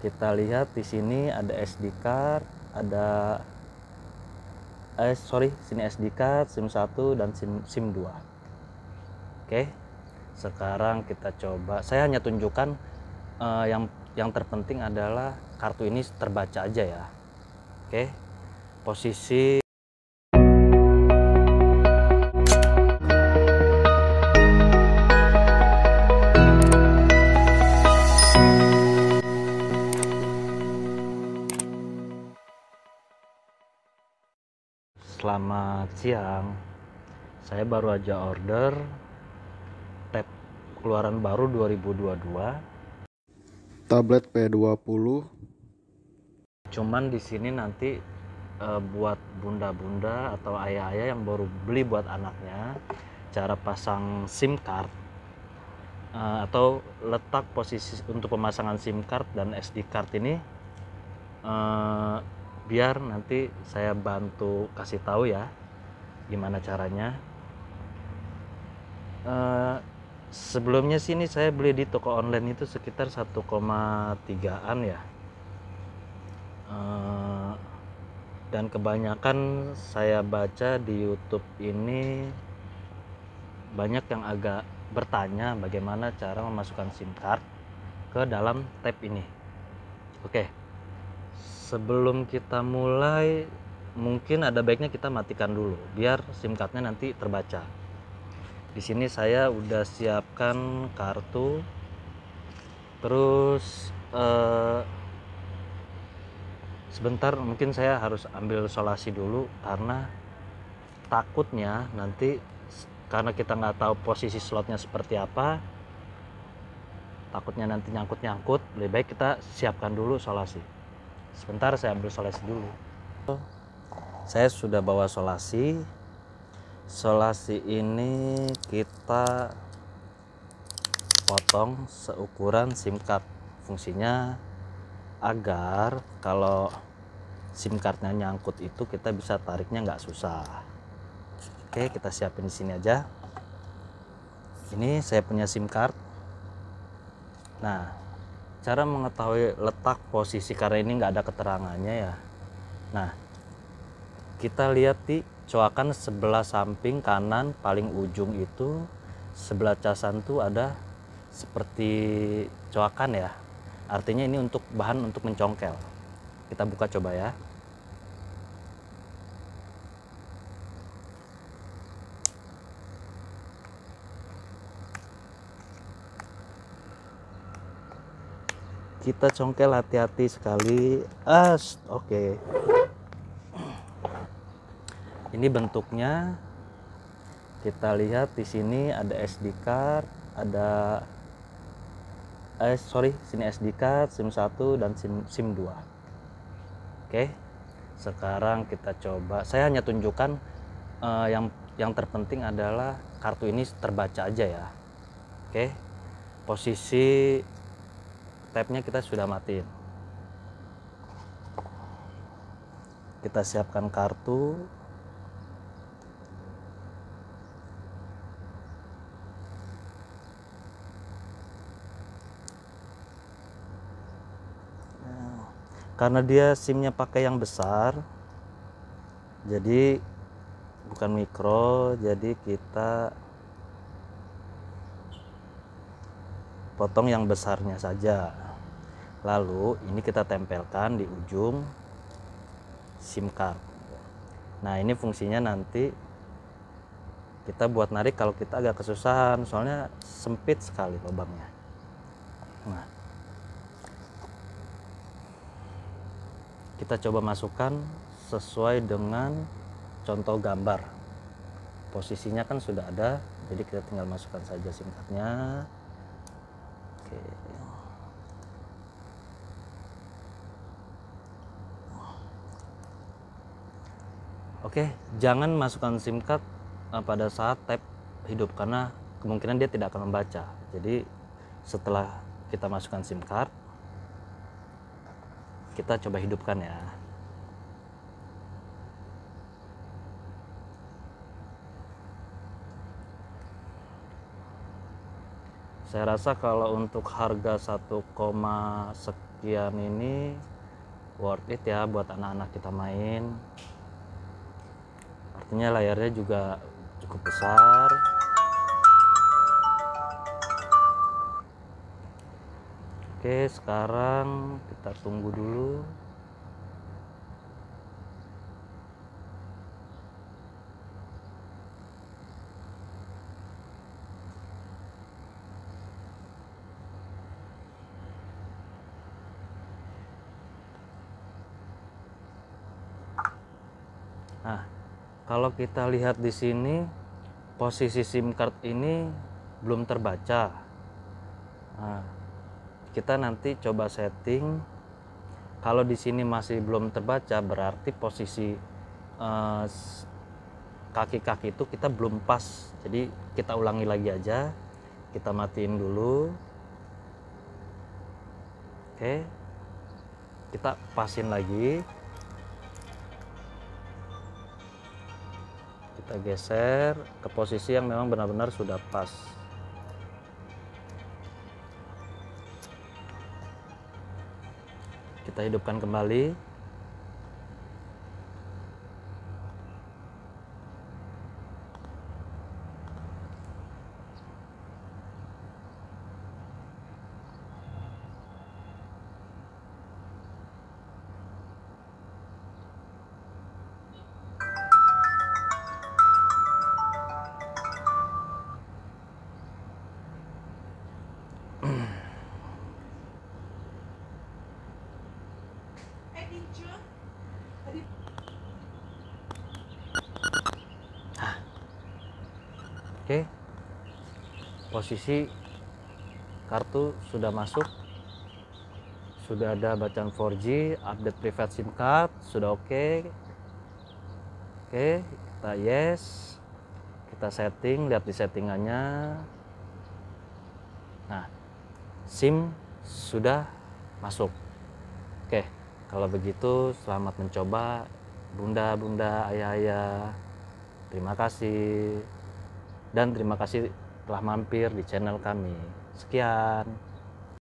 kita lihat di sini ada SD card ada eh sorry sini SD card SIM 1 dan SIM, SIM 2 oke sekarang kita coba saya hanya tunjukkan uh, yang yang terpenting adalah kartu ini terbaca aja ya oke posisi selamat siang. Saya baru aja order tab keluaran baru 2022. Tablet P20. Cuman di sini nanti e, buat bunda-bunda atau ayah-ayah yang baru beli buat anaknya, cara pasang SIM card e, atau letak posisi untuk pemasangan SIM card dan SD card ini e, biar nanti saya bantu kasih tahu ya gimana caranya uh, sebelumnya sini saya beli di toko online itu sekitar 1,3an ya uh, dan kebanyakan saya baca di YouTube ini banyak yang agak bertanya bagaimana cara memasukkan SIM card ke dalam tab ini. Oke, sebelum kita mulai mungkin ada baiknya kita matikan dulu biar SIM cardnya nanti terbaca di sini saya udah siapkan kartu terus eh, sebentar mungkin saya harus ambil solasi dulu karena takutnya nanti karena kita nggak tahu posisi slotnya seperti apa takutnya nanti nyangkut-nyangkut lebih baik kita siapkan dulu solasi Sebentar saya ambil solasi dulu. Saya sudah bawa solasi. Solasi ini kita potong seukuran SIM card. Fungsinya agar kalau SIM cardnya nyangkut itu kita bisa tariknya nggak susah. Oke, kita siapin di sini aja. Ini saya punya SIM card. Nah, cara mengetahui letak posisi karena ini nggak ada keterangannya ya nah kita lihat di coakan sebelah samping kanan paling ujung itu sebelah casan tuh ada seperti coakan ya artinya ini untuk bahan untuk mencongkel kita buka coba ya kita congkel hati-hati sekali as oke okay. ini bentuknya kita lihat di sini ada SD card ada eh sorry sini SD card SIM 1 dan SIM SIM 2 oke okay. sekarang kita coba saya hanya tunjukkan uh, yang yang terpenting adalah kartu ini terbaca aja ya oke okay. posisi Tapnya kita sudah mati. kita siapkan kartu karena dia simnya pakai yang besar jadi bukan mikro jadi kita potong yang besarnya saja lalu ini kita tempelkan di ujung SIM card nah ini fungsinya nanti kita buat narik kalau kita agak kesusahan soalnya sempit sekali lubangnya nah kita coba masukkan sesuai dengan contoh gambar posisinya kan sudah ada jadi kita tinggal masukkan saja SIM cardnya Oke, okay, jangan masukkan SIM card eh, pada saat tap hidup karena kemungkinan dia tidak akan membaca. Jadi setelah kita masukkan SIM card, kita coba hidupkan ya. saya rasa kalau untuk harga 1, sekian ini worth it ya buat anak-anak kita main artinya layarnya juga cukup besar oke sekarang kita tunggu dulu Nah, kalau kita lihat di sini posisi SIM card ini belum terbaca nah, kita nanti coba setting kalau di sini masih belum terbaca berarti posisi kaki eh, kaki-kaki itu kita belum pas jadi kita ulangi lagi aja kita matiin dulu oke kita pasin lagi kita geser ke posisi yang memang benar-benar sudah pas kita hidupkan kembali Hah. Oke, posisi kartu sudah masuk, sudah ada bacaan 4G, update private SIM card, sudah oke. Oke, kita yes, kita setting, lihat di settingannya. Nah, SIM sudah masuk. Oke. Okay. Kalau begitu, selamat mencoba, bunda-bunda, ayah-ayah. Terima kasih, dan terima kasih telah mampir di channel kami. Sekian.